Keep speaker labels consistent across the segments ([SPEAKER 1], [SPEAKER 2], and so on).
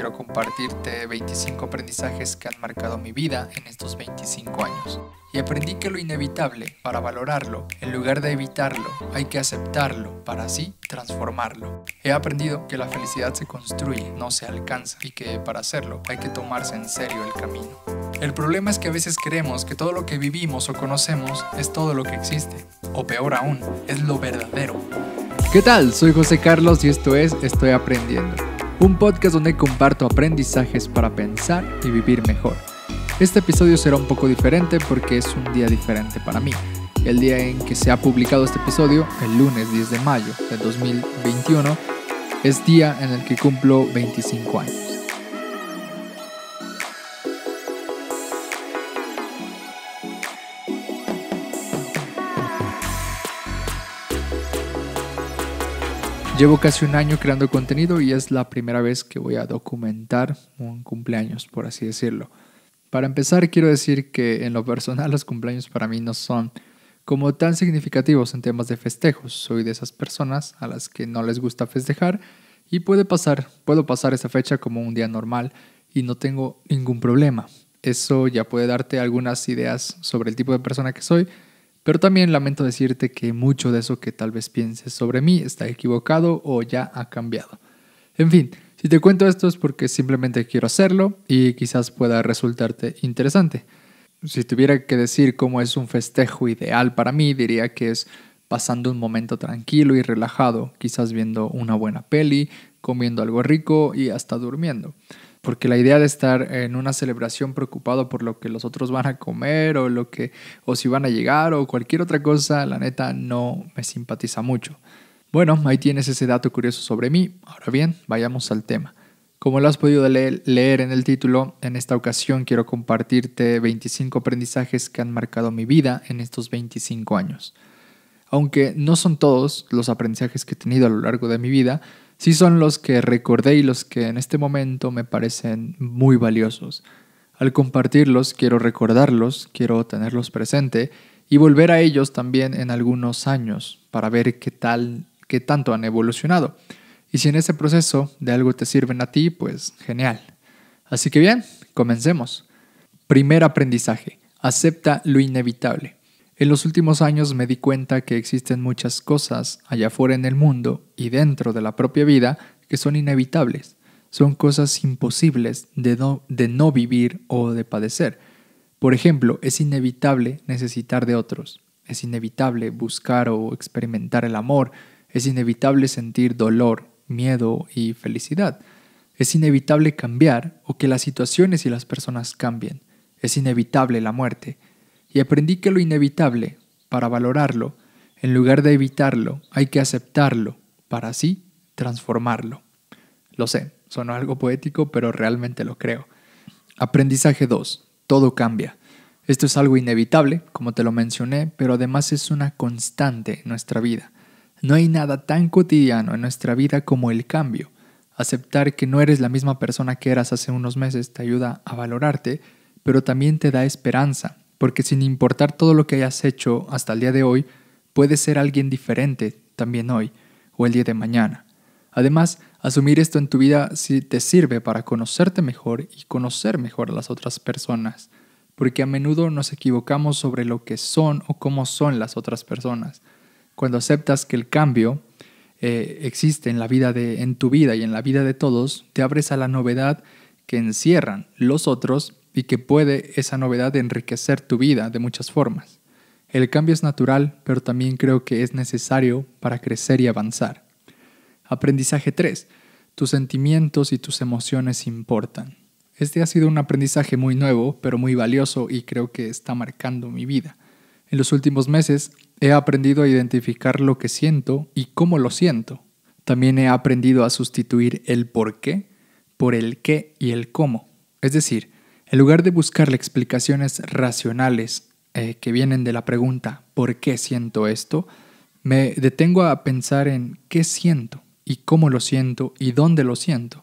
[SPEAKER 1] quiero compartirte 25 aprendizajes que han marcado mi vida en estos 25 años. Y aprendí que lo inevitable, para valorarlo, en lugar de evitarlo, hay que aceptarlo para así transformarlo. He aprendido que la felicidad se construye, no se alcanza, y que para hacerlo hay que tomarse en serio el camino. El problema es que a veces creemos que todo lo que vivimos o conocemos es todo lo que existe, o peor aún, es lo verdadero. ¿Qué tal? Soy José Carlos y esto es Estoy Aprendiendo un podcast donde comparto aprendizajes para pensar y vivir mejor. Este episodio será un poco diferente porque es un día diferente para mí. El día en que se ha publicado este episodio, el lunes 10 de mayo de 2021, es día en el que cumplo 25 años. Llevo casi un año creando contenido y es la primera vez que voy a documentar un cumpleaños, por así decirlo. Para empezar, quiero decir que en lo personal los cumpleaños para mí no son como tan significativos en temas de festejos. Soy de esas personas a las que no les gusta festejar y puede pasar, puedo pasar esa fecha como un día normal y no tengo ningún problema. Eso ya puede darte algunas ideas sobre el tipo de persona que soy pero también lamento decirte que mucho de eso que tal vez pienses sobre mí está equivocado o ya ha cambiado. En fin, si te cuento esto es porque simplemente quiero hacerlo y quizás pueda resultarte interesante. Si tuviera que decir cómo es un festejo ideal para mí, diría que es pasando un momento tranquilo y relajado, quizás viendo una buena peli, comiendo algo rico y hasta durmiendo porque la idea de estar en una celebración preocupado por lo que los otros van a comer o lo que o si van a llegar o cualquier otra cosa, la neta no me simpatiza mucho. Bueno, ahí tienes ese dato curioso sobre mí. Ahora bien, vayamos al tema. Como lo has podido leer, leer en el título, en esta ocasión quiero compartirte 25 aprendizajes que han marcado mi vida en estos 25 años. Aunque no son todos los aprendizajes que he tenido a lo largo de mi vida, sí son los que recordé y los que en este momento me parecen muy valiosos. Al compartirlos quiero recordarlos, quiero tenerlos presente y volver a ellos también en algunos años para ver qué tal, qué tanto han evolucionado. Y si en ese proceso de algo te sirven a ti, pues genial. Así que bien, comencemos. Primer aprendizaje, acepta lo inevitable. En los últimos años me di cuenta que existen muchas cosas allá afuera en el mundo y dentro de la propia vida que son inevitables, son cosas imposibles de no, de no vivir o de padecer. Por ejemplo, es inevitable necesitar de otros, es inevitable buscar o experimentar el amor, es inevitable sentir dolor, miedo y felicidad. Es inevitable cambiar o que las situaciones y las personas cambien. Es inevitable la muerte y aprendí que lo inevitable, para valorarlo, en lugar de evitarlo, hay que aceptarlo para así transformarlo. Lo sé, suena algo poético, pero realmente lo creo. Aprendizaje 2. Todo cambia. Esto es algo inevitable, como te lo mencioné, pero además es una constante en nuestra vida. No hay nada tan cotidiano en nuestra vida como el cambio. Aceptar que no eres la misma persona que eras hace unos meses te ayuda a valorarte, pero también te da esperanza porque sin importar todo lo que hayas hecho hasta el día de hoy, puedes ser alguien diferente también hoy o el día de mañana. Además, asumir esto en tu vida si te sirve para conocerte mejor y conocer mejor a las otras personas, porque a menudo nos equivocamos sobre lo que son o cómo son las otras personas. Cuando aceptas que el cambio eh, existe en la vida de en tu vida y en la vida de todos, te abres a la novedad que encierran los otros y que puede esa novedad enriquecer tu vida de muchas formas. El cambio es natural, pero también creo que es necesario para crecer y avanzar. Aprendizaje 3. Tus sentimientos y tus emociones importan. Este ha sido un aprendizaje muy nuevo, pero muy valioso y creo que está marcando mi vida. En los últimos meses he aprendido a identificar lo que siento y cómo lo siento. También he aprendido a sustituir el por qué por el qué y el cómo. Es decir, en lugar de buscarle explicaciones racionales eh, que vienen de la pregunta ¿por qué siento esto?, me detengo a pensar en qué siento y cómo lo siento y dónde lo siento,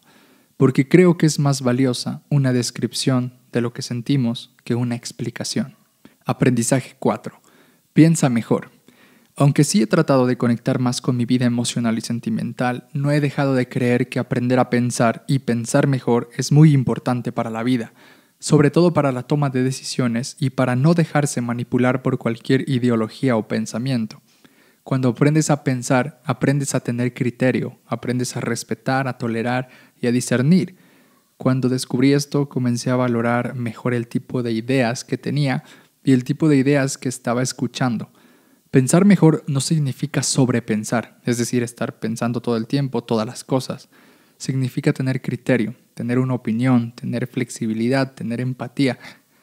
[SPEAKER 1] porque creo que es más valiosa una descripción de lo que sentimos que una explicación. Aprendizaje 4. Piensa mejor. Aunque sí he tratado de conectar más con mi vida emocional y sentimental, no he dejado de creer que aprender a pensar y pensar mejor es muy importante para la vida, sobre todo para la toma de decisiones y para no dejarse manipular por cualquier ideología o pensamiento. Cuando aprendes a pensar, aprendes a tener criterio, aprendes a respetar, a tolerar y a discernir. Cuando descubrí esto, comencé a valorar mejor el tipo de ideas que tenía y el tipo de ideas que estaba escuchando. Pensar mejor no significa sobrepensar, es decir, estar pensando todo el tiempo todas las cosas. Significa tener criterio, tener una opinión, tener flexibilidad, tener empatía,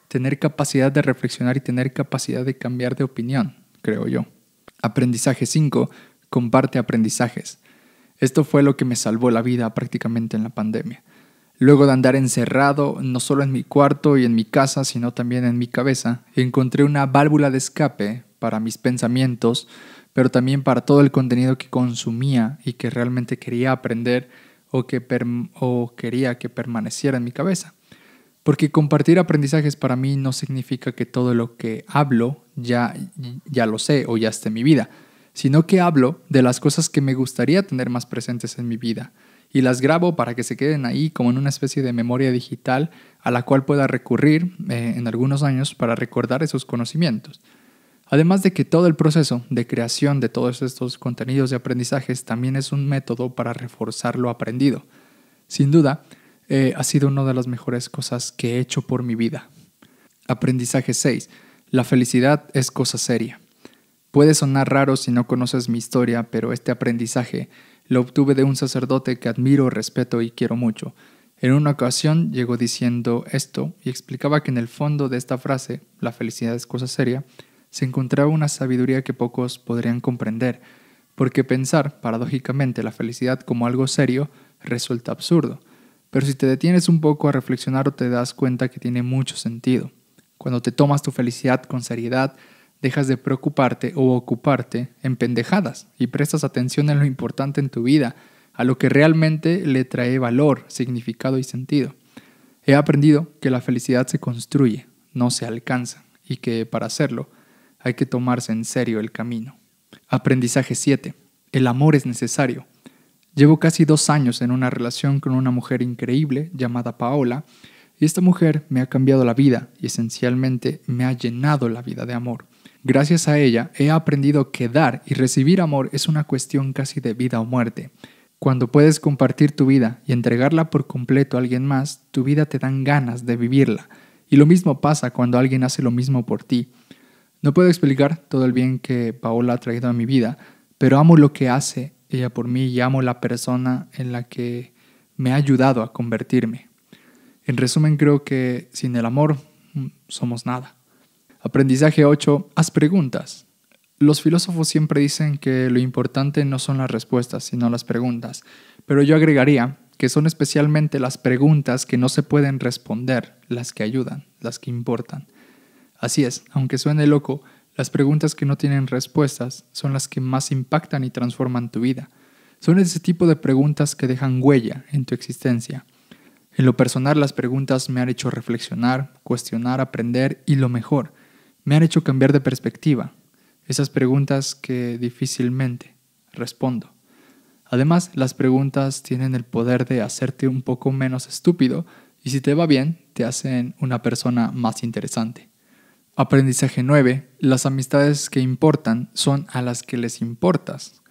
[SPEAKER 1] tener capacidad de reflexionar y tener capacidad de cambiar de opinión, creo yo. Aprendizaje 5. Comparte aprendizajes. Esto fue lo que me salvó la vida prácticamente en la pandemia. Luego de andar encerrado, no solo en mi cuarto y en mi casa, sino también en mi cabeza, encontré una válvula de escape para mis pensamientos, pero también para todo el contenido que consumía y que realmente quería aprender o, que o quería que permaneciera en mi cabeza. Porque compartir aprendizajes para mí no significa que todo lo que hablo ya, ya lo sé o ya esté en mi vida, sino que hablo de las cosas que me gustaría tener más presentes en mi vida y las grabo para que se queden ahí como en una especie de memoria digital a la cual pueda recurrir eh, en algunos años para recordar esos conocimientos. Además de que todo el proceso de creación de todos estos contenidos de aprendizajes también es un método para reforzar lo aprendido. Sin duda, eh, ha sido una de las mejores cosas que he hecho por mi vida. Aprendizaje 6. La felicidad es cosa seria. Puede sonar raro si no conoces mi historia, pero este aprendizaje lo obtuve de un sacerdote que admiro, respeto y quiero mucho. En una ocasión llegó diciendo esto y explicaba que en el fondo de esta frase, la felicidad es cosa seria, se encontraba una sabiduría que pocos podrían comprender, porque pensar, paradójicamente, la felicidad como algo serio resulta absurdo, pero si te detienes un poco a reflexionar o te das cuenta que tiene mucho sentido. Cuando te tomas tu felicidad con seriedad, dejas de preocuparte o ocuparte en pendejadas y prestas atención en lo importante en tu vida, a lo que realmente le trae valor, significado y sentido. He aprendido que la felicidad se construye, no se alcanza, y que para hacerlo hay que tomarse en serio el camino. Aprendizaje 7. El amor es necesario. Llevo casi dos años en una relación con una mujer increíble llamada Paola y esta mujer me ha cambiado la vida y esencialmente me ha llenado la vida de amor. Gracias a ella he aprendido que dar y recibir amor es una cuestión casi de vida o muerte. Cuando puedes compartir tu vida y entregarla por completo a alguien más, tu vida te dan ganas de vivirla. Y lo mismo pasa cuando alguien hace lo mismo por ti. No puedo explicar todo el bien que Paola ha traído a mi vida, pero amo lo que hace ella por mí y amo la persona en la que me ha ayudado a convertirme. En resumen, creo que sin el amor mm, somos nada. Aprendizaje 8. Haz preguntas. Los filósofos siempre dicen que lo importante no son las respuestas, sino las preguntas, pero yo agregaría que son especialmente las preguntas que no se pueden responder las que ayudan, las que importan. Así es, aunque suene loco, las preguntas que no tienen respuestas son las que más impactan y transforman tu vida. Son ese tipo de preguntas que dejan huella en tu existencia. En lo personal, las preguntas me han hecho reflexionar, cuestionar, aprender y lo mejor, me han hecho cambiar de perspectiva. Esas preguntas que difícilmente respondo. Además, las preguntas tienen el poder de hacerte un poco menos estúpido y si te va bien, te hacen una persona más interesante. Aprendizaje 9. Las amistades que importan son a las que les importas.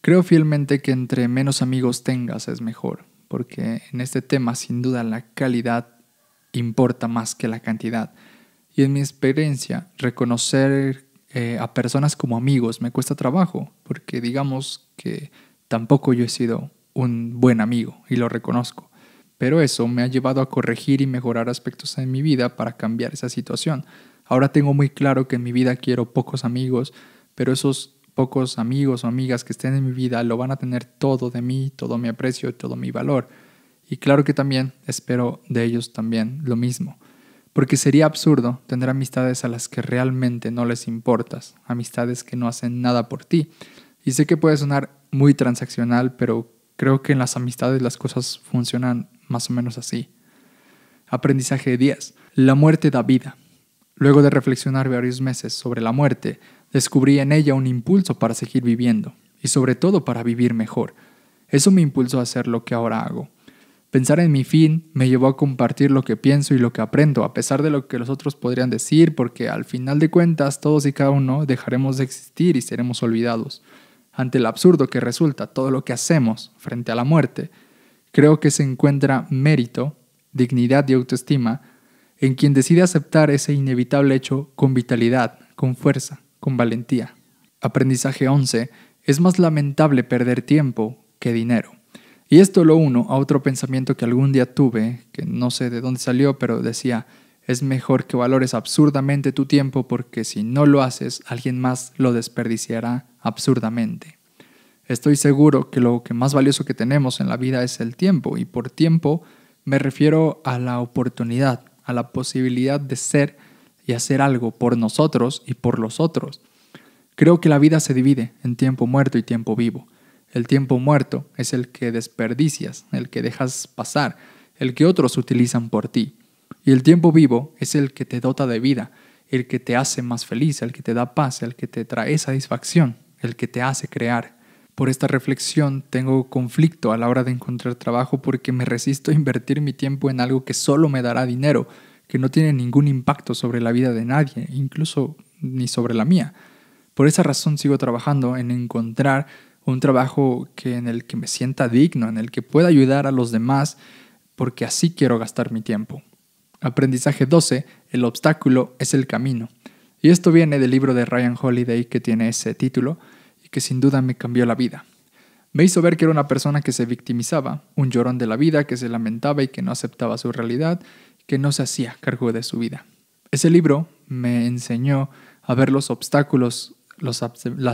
[SPEAKER 1] Creo fielmente que entre menos amigos tengas es mejor, porque en este tema sin duda la calidad importa más que la cantidad. Y en mi experiencia, reconocer eh, a personas como amigos me cuesta trabajo, porque digamos que tampoco yo he sido un buen amigo y lo reconozco. Pero eso me ha llevado a corregir y mejorar aspectos en mi vida para cambiar esa situación. Ahora tengo muy claro que en mi vida quiero pocos amigos, pero esos pocos amigos o amigas que estén en mi vida lo van a tener todo de mí, todo mi aprecio, todo mi valor. Y claro que también espero de ellos también lo mismo. Porque sería absurdo tener amistades a las que realmente no les importas, amistades que no hacen nada por ti. Y sé que puede sonar muy transaccional, pero creo que en las amistades las cosas funcionan más o menos así. Aprendizaje de 10. La muerte da vida. Luego de reflexionar varios meses sobre la muerte, descubrí en ella un impulso para seguir viviendo y sobre todo para vivir mejor. Eso me impulsó a hacer lo que ahora hago. Pensar en mi fin me llevó a compartir lo que pienso y lo que aprendo, a pesar de lo que los otros podrían decir, porque al final de cuentas todos y cada uno dejaremos de existir y seremos olvidados. Ante el absurdo que resulta todo lo que hacemos frente a la muerte, creo que se encuentra mérito, dignidad y autoestima en quien decide aceptar ese inevitable hecho con vitalidad, con fuerza, con valentía. Aprendizaje 11. Es más lamentable perder tiempo que dinero. Y esto lo uno a otro pensamiento que algún día tuve, que no sé de dónde salió, pero decía, es mejor que valores absurdamente tu tiempo porque si no lo haces, alguien más lo desperdiciará absurdamente. Estoy seguro que lo que más valioso que tenemos en la vida es el tiempo, y por tiempo me refiero a la oportunidad, a la posibilidad de ser y hacer algo por nosotros y por los otros. Creo que la vida se divide en tiempo muerto y tiempo vivo. El tiempo muerto es el que desperdicias, el que dejas pasar, el que otros utilizan por ti. Y el tiempo vivo es el que te dota de vida, el que te hace más feliz, el que te da paz, el que te trae satisfacción, el que te hace crear por esta reflexión tengo conflicto a la hora de encontrar trabajo porque me resisto a invertir mi tiempo en algo que solo me dará dinero, que no tiene ningún impacto sobre la vida de nadie, incluso ni sobre la mía. Por esa razón sigo trabajando en encontrar un trabajo que en el que me sienta digno, en el que pueda ayudar a los demás, porque así quiero gastar mi tiempo. Aprendizaje 12, el obstáculo es el camino. Y esto viene del libro de Ryan Holiday que tiene ese título y que sin duda me cambió la vida. Me hizo ver que era una persona que se victimizaba, un llorón de la vida que se lamentaba y que no aceptaba su realidad, que no se hacía cargo de su vida. Ese libro me enseñó a ver los obstáculos, las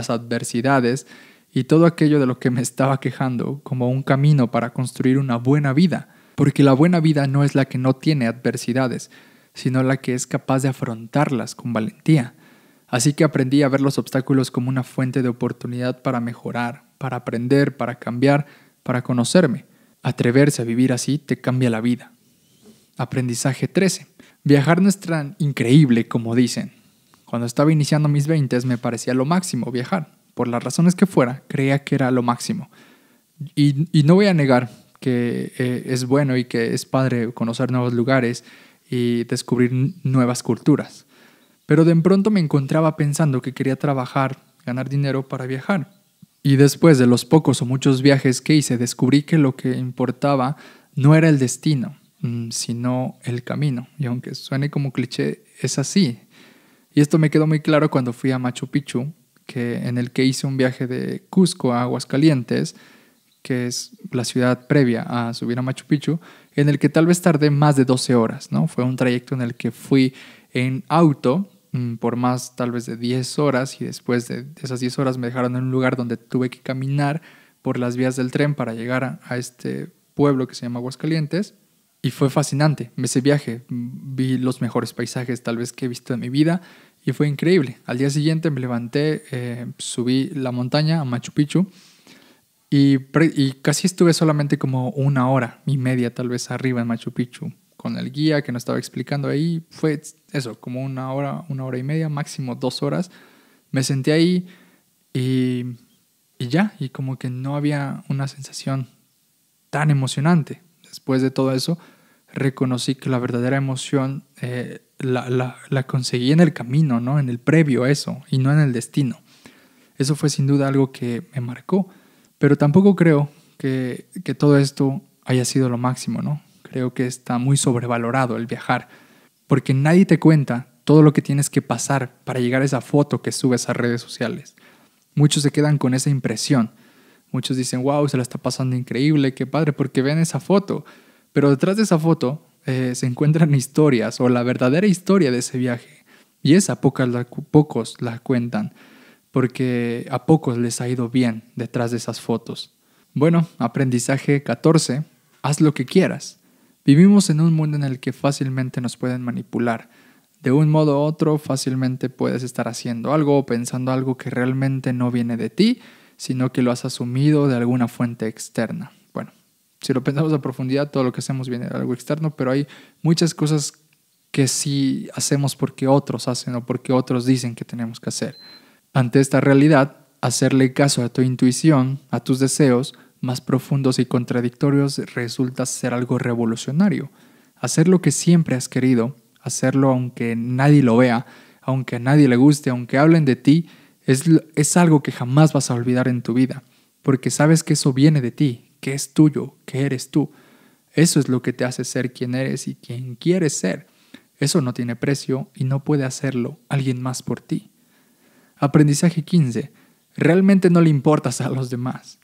[SPEAKER 1] adversidades y todo aquello de lo que me estaba quejando como un camino para construir una buena vida, porque la buena vida no es la que no tiene adversidades, sino la que es capaz de afrontarlas con valentía Así que aprendí a ver los obstáculos como una fuente de oportunidad para mejorar, para aprender, para cambiar, para conocerme. Atreverse a vivir así te cambia la vida. Aprendizaje 13. Viajar no es tan increíble como dicen. Cuando estaba iniciando mis 20 s me parecía lo máximo viajar. Por las razones que fuera, creía que era lo máximo. Y, no voy a negar que eh, es bueno y que es padre conocer nuevos lugares y descubrir nuevas culturas. Pero de pronto me encontraba pensando que quería trabajar, ganar dinero para viajar. Y después de los pocos o muchos viajes que hice, descubrí que lo que importaba no era el destino, mm, sino el camino. Y aunque suene como cliché, es así. Y esto me quedó muy claro cuando fui a Machu Picchu, que, en el que hice un viaje de Cusco a Aguascalientes, que es la ciudad previa a subir a Machu Picchu, en el que tal vez tardé más de 12 horas, ¿no? Fue un trayecto en el que fui en auto Mm, por más tal vez de 10 horas y después de esas 10 horas me dejaron en un lugar donde tuve que caminar por las vías del tren para llegar a, este pueblo que se llama Aguascalientes y fue fascinante ese viaje. Mm, vi los mejores paisajes tal vez que he visto en mi vida y fue increíble. Al día siguiente me levanté, eh, subí la montaña a Machu Picchu y, y casi estuve solamente como una hora y media tal vez arriba en Machu Picchu con el guía que nos estaba explicando ahí. Fue eso, como una hora, una hora y media, máximo dos horas. Me senté ahí y, ya, y como que no había una sensación tan emocionante. Después de todo eso, reconocí que la verdadera emoción eh, la, conseguí en el camino, ¿no? En el previo a eso, y no en el destino. Eso fue sin duda algo que me marcó, pero tampoco creo que, que todo esto haya sido lo máximo, ¿no? Creo que está muy sobrevalorado el viajar, porque nadie te cuenta todo lo que tienes que pasar para llegar a esa foto que subes a redes sociales. Muchos se quedan con esa impresión. Muchos dicen, wow, se la está pasando increíble, qué padre, porque ven esa foto. Pero detrás de esa foto eh, se encuentran historias o la verdadera historia de ese viaje. Y esa pocos la cuentan, porque a pocos les ha ido bien detrás de esas fotos. Bueno, aprendizaje 14, haz lo que quieras. Vivimos en un mundo en el que fácilmente nos pueden manipular. De un modo u otro, fácilmente puedes estar haciendo algo o pensando algo que realmente no viene de ti, sino que lo has asumido de alguna fuente externa. Bueno, si lo pensamos a profundidad, todo lo que hacemos viene de algo externo, pero hay muchas cosas que sí hacemos porque otros hacen o porque otros dicen que tenemos que hacer. Ante esta realidad, hacerle caso a tu intuición, a tus deseos, más profundos y contradictorios resulta ser algo revolucionario. Hacer lo que siempre has querido, hacerlo aunque nadie lo vea, aunque a nadie le guste, aunque hablen de ti, es, es algo que jamás vas a olvidar en tu vida, porque sabes que eso viene de ti, que es tuyo, que eres tú. Eso es lo que te hace ser quien eres y quien quieres ser. Eso no tiene precio y no puede hacerlo alguien más por ti. Aprendizaje 15. Realmente no le importas a los demás.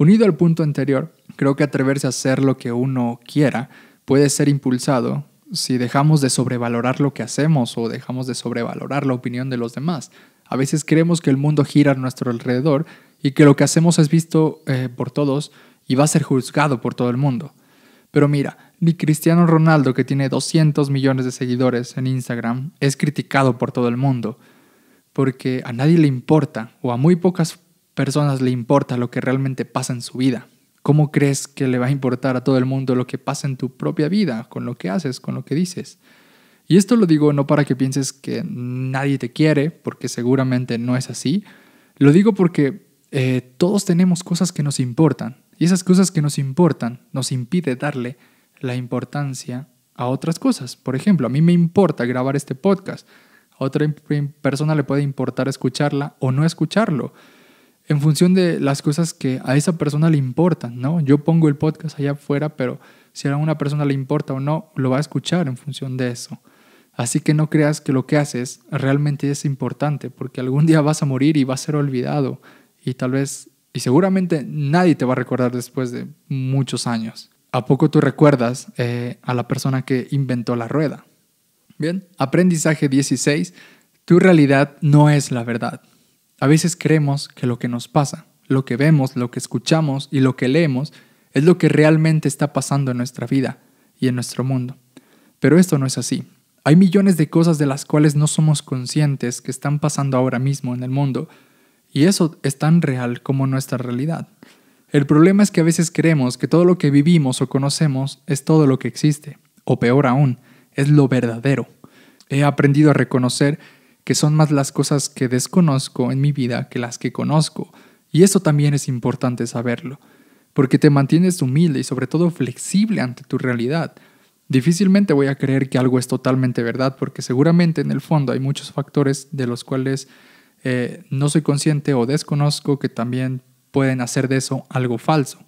[SPEAKER 1] Unido al punto anterior, creo que atreverse a hacer lo que uno quiera puede ser impulsado si dejamos de sobrevalorar lo que hacemos o dejamos de sobrevalorar la opinión de los demás. A veces creemos que el mundo gira a nuestro alrededor y que lo que hacemos es visto eh, por todos y va a ser juzgado por todo el mundo. Pero mira, ni Cristiano Ronaldo, que tiene 200 millones de seguidores en Instagram, es criticado por todo el mundo, porque a nadie le importa o a muy pocas personas le importa lo que realmente pasa en su vida? ¿Cómo crees que le va a importar a todo el mundo lo que pasa en tu propia vida, con lo que haces, con lo que dices? Y esto lo digo no para que pienses que nadie te quiere, porque seguramente no es así. Lo digo porque eh, todos tenemos cosas que nos importan. Y esas cosas que nos importan nos impide darle la importancia a otras cosas. Por ejemplo, a mí me importa grabar este podcast. A otra persona le puede importar escucharla o no escucharlo en función de las cosas que a esa persona le importan, ¿no? Yo pongo el podcast allá afuera, pero si a una persona le importa o no, lo va a escuchar en función de eso. Así que no creas que lo que haces realmente es importante, porque algún día vas a morir y va a ser olvidado y tal vez, y seguramente nadie te va a recordar después de muchos años. ¿A poco tú recuerdas eh, a la persona que inventó la rueda? Bien, aprendizaje 16, tu realidad no es la verdad. A veces creemos que lo que nos pasa, lo que vemos, lo que escuchamos y lo que leemos es lo que realmente está pasando en nuestra vida y en nuestro mundo. Pero esto no es así. Hay millones de cosas de las cuales no somos conscientes que están pasando ahora mismo en el mundo, y eso es tan real como nuestra realidad. El problema es que a veces creemos que todo lo que vivimos o conocemos es todo lo que existe, o peor aún, es lo verdadero. He aprendido a reconocer que son más las cosas que desconozco en mi vida que las que conozco. Y eso también es importante saberlo, porque te mantienes humilde y sobre todo flexible ante tu realidad. Difícilmente voy a creer que algo es totalmente verdad, porque seguramente en el fondo hay muchos factores de los cuales eh, no soy consciente o desconozco que también pueden hacer de eso algo falso.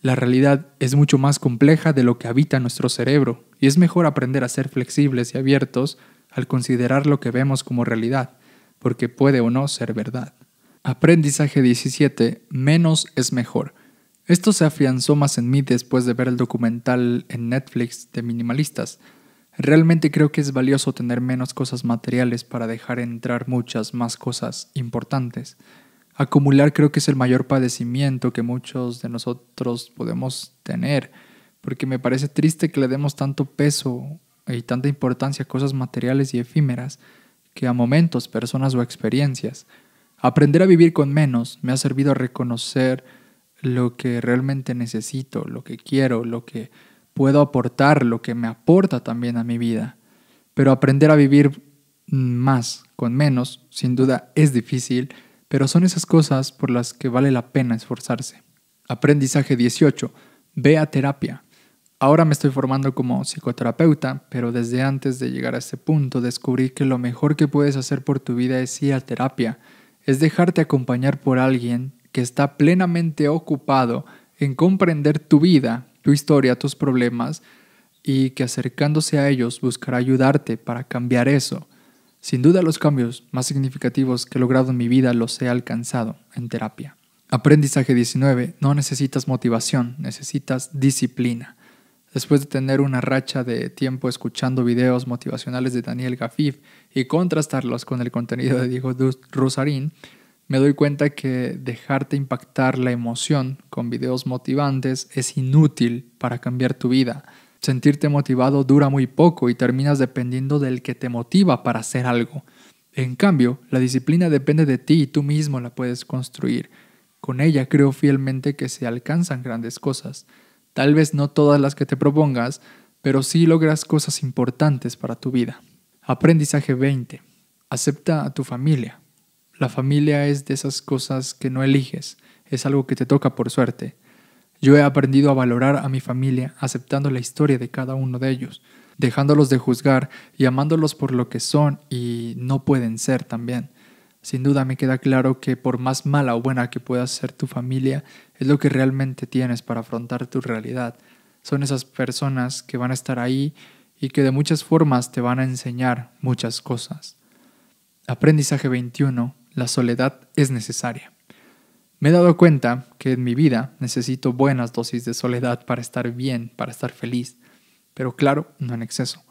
[SPEAKER 1] La realidad es mucho más compleja de lo que habita nuestro cerebro y es mejor aprender a ser flexibles y abiertos al considerar lo que vemos como realidad, porque puede o no ser verdad. Aprendizaje 17. Menos es mejor. Esto se afianzó más en mí después de ver el documental en Netflix de minimalistas. Realmente creo que es valioso tener menos cosas materiales para dejar entrar muchas más cosas importantes. Acumular creo que es el mayor padecimiento que muchos de nosotros podemos tener, porque me parece triste que le demos tanto peso hay tanta importancia a cosas materiales y efímeras que a momentos, personas o experiencias. Aprender a vivir con menos me ha servido a reconocer lo que realmente necesito, lo que quiero, lo que puedo aportar, lo que me aporta también a mi vida. Pero aprender a vivir más con menos, sin duda es difícil, pero son esas cosas por las que vale la pena esforzarse. Aprendizaje 18. Ve a terapia. Ahora me estoy formando como psicoterapeuta, pero desde antes de llegar a este punto descubrí que lo mejor que puedes hacer por tu vida es ir a terapia, es dejarte acompañar por alguien que está plenamente ocupado en comprender tu vida, tu historia, tus problemas y que acercándose a ellos buscará ayudarte para cambiar eso. Sin duda los cambios más significativos que he logrado en mi vida los he alcanzado en terapia. Aprendizaje 19. No necesitas motivación, necesitas disciplina. Después de tener una racha de tiempo escuchando videos motivacionales de Daniel Gafif y contrastarlos con el contenido de Diego Rosarín, me doy cuenta que dejarte impactar la emoción con videos motivantes es inútil para cambiar tu vida. Sentirte motivado dura muy poco y terminas dependiendo del que te motiva para hacer algo. En cambio, la disciplina depende de ti y tú mismo la puedes construir. Con ella creo fielmente que se alcanzan grandes cosas. Tal vez no todas las que te propongas, pero sí logras cosas importantes para tu vida. Aprendizaje 20. Acepta a tu familia. La familia es de esas cosas que no eliges, es algo que te toca por suerte. Yo he aprendido a valorar a mi familia aceptando la historia de cada uno de ellos, dejándolos de juzgar y amándolos por lo que son y no pueden ser también. Sin duda me queda claro que por más mala o buena que pueda ser tu familia, es lo que realmente tienes para afrontar tu realidad. Son esas personas que van a estar ahí y que de muchas formas te van a enseñar muchas cosas. Aprendizaje 21. La soledad es necesaria. Me he dado cuenta que en mi vida necesito buenas dosis de soledad para estar bien, para estar feliz, pero claro, no en exceso.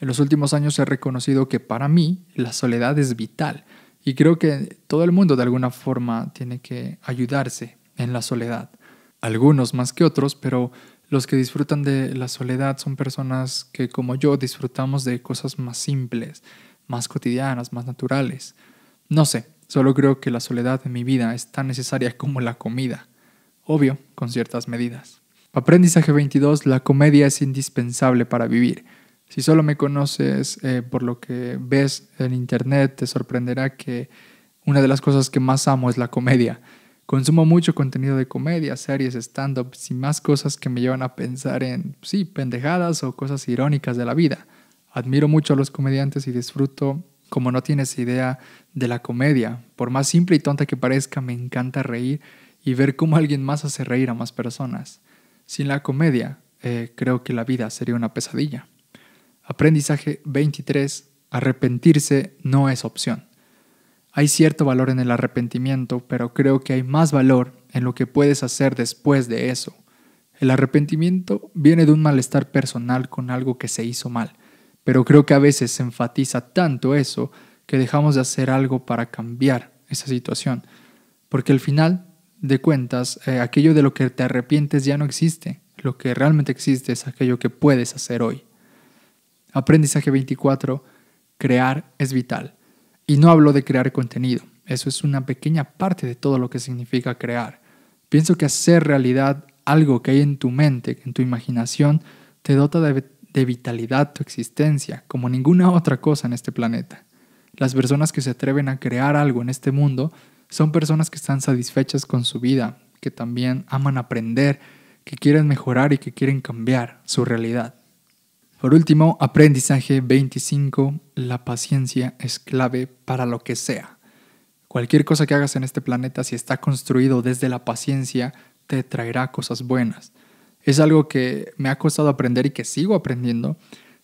[SPEAKER 1] En los últimos años he reconocido que para mí la soledad es vital y creo que todo el mundo de alguna forma tiene que ayudarse en la soledad. Algunos más que otros, pero los que disfrutan de la soledad son personas que como yo disfrutamos de cosas más simples, más cotidianas, más naturales. No sé, solo creo que la soledad en mi vida es tan necesaria como la comida, obvio, con ciertas medidas. Aprendizaje 22, la comedia es indispensable para vivir. Si solo me conoces eh, por lo que ves en internet, te sorprenderá que una de las cosas que más amo es la comedia. Consumo mucho contenido de comedia, series, stand-ups y más cosas que me llevan a pensar en, sí, pendejadas o cosas irónicas de la vida. Admiro mucho a los comediantes y disfruto como no tienes idea de la comedia. Por más simple y tonta que parezca, me encanta reír y ver cómo alguien más hace reír a más personas. Sin la comedia, eh, creo que la vida sería una pesadilla. Aprendizaje 23. Arrepentirse no es opción. Hay cierto valor en el arrepentimiento, pero creo que hay más valor en lo que puedes hacer después de eso. El arrepentimiento viene de un malestar personal con algo que se hizo mal, pero creo que a veces se enfatiza tanto eso que dejamos de hacer algo para cambiar esa situación, porque al final de cuentas eh, aquello de lo que te arrepientes ya no existe, lo que realmente existe es aquello que puedes hacer hoy. Aprendizaje 24, crear es vital. Y no hablo de crear contenido, eso es una pequeña parte de todo lo que significa crear. Pienso que hacer realidad algo que hay en tu mente, en tu imaginación, te dota de, vitalidad tu existencia, como ninguna otra cosa en este planeta. Las personas que se atreven a crear algo en este mundo son personas que están satisfechas con su vida, que también aman aprender, que quieren mejorar y que quieren cambiar su realidad. Por último, aprendizaje 25. La paciencia es clave para lo que sea. Cualquier cosa que hagas en este planeta, si está construido desde la paciencia, te traerá cosas buenas. Es algo que me ha costado aprender y que sigo aprendiendo.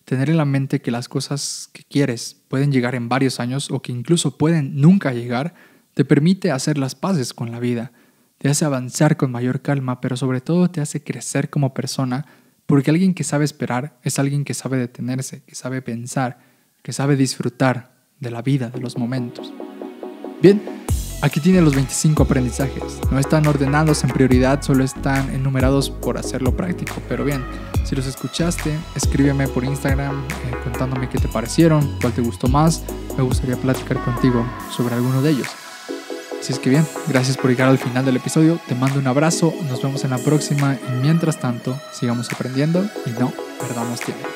[SPEAKER 1] Tener en la mente que las cosas que quieres pueden llegar en varios años o que incluso pueden nunca llegar, te permite hacer las paces con la vida, te hace avanzar con mayor calma, pero sobre todo te hace crecer como persona porque alguien que sabe esperar es alguien que sabe detenerse, que sabe pensar, que sabe disfrutar de la vida, de los momentos. Bien, aquí tiene los 25 aprendizajes. No están ordenados en prioridad, solo están enumerados por hacerlo práctico. Pero bien, si los escuchaste, escríbeme por Instagram eh, contándome qué te parecieron, cuál te gustó más. Me gustaría platicar contigo sobre alguno de ellos. Así es que bien, gracias por llegar al final del episodio. Te mando un abrazo, nos vemos en la próxima y mientras tanto, sigamos aprendiendo y no perdamos tiempo.